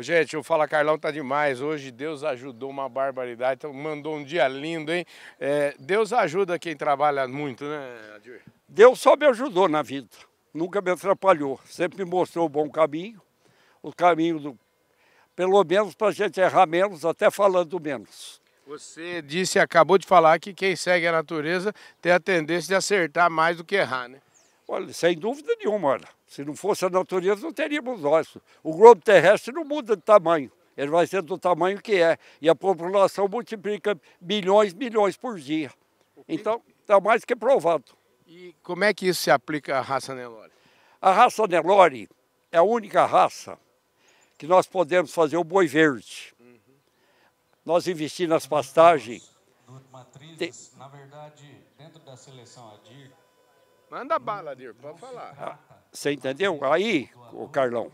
Gente, o Fala Carlão tá demais. Hoje Deus ajudou uma barbaridade, então mandou um dia lindo, hein? É, Deus ajuda quem trabalha muito, né, Adir? Deus só me ajudou na vida, nunca me atrapalhou, sempre me mostrou o bom caminho, o caminho do. pelo menos para a gente errar menos, até falando menos. Você disse, acabou de falar que quem segue a natureza tem a tendência de acertar mais do que errar, né? Olha, sem dúvida nenhuma, olha. Se não fosse a natureza, não teríamos nós. O globo terrestre não muda de tamanho. Ele vai ser do tamanho que é. E a população multiplica e milhões por dia. Então, está mais que provado. E como é que isso se aplica à raça Nelore? A raça Nelore é a única raça que nós podemos fazer o boi verde. Uhum. Nós investimos nas pastagens. Matrizes, Tem... na verdade, dentro da seleção ADIR, Manda bala, Dir, pode falar. Você entendeu? Aí, o Carlão,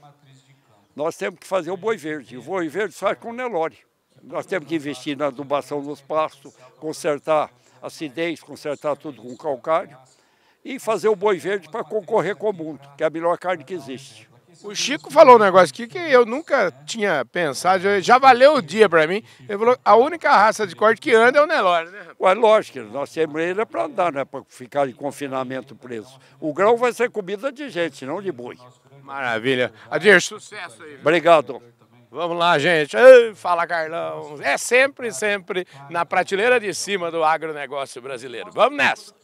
nós temos que fazer o boi verde. O boi verde sai com o Nelore. Nós temos que investir na adubação dos pastos, consertar acidez, consertar tudo com calcário e fazer o boi verde para concorrer com o mundo, que é a melhor carne que existe. O Chico falou um negócio aqui que eu nunca tinha pensado, já valeu o dia para mim. Ele falou a única raça de corte que anda é o Nelore, né? Ué, lógico, nós temos ele é para andar, né? Para ficar de confinamento preso. O grão vai ser comida de gente, não de boi. Maravilha. Adir, sucesso aí. Obrigado. Vamos lá, gente. fala, Carlão. É sempre, sempre na prateleira de cima do agronegócio brasileiro. Vamos nessa.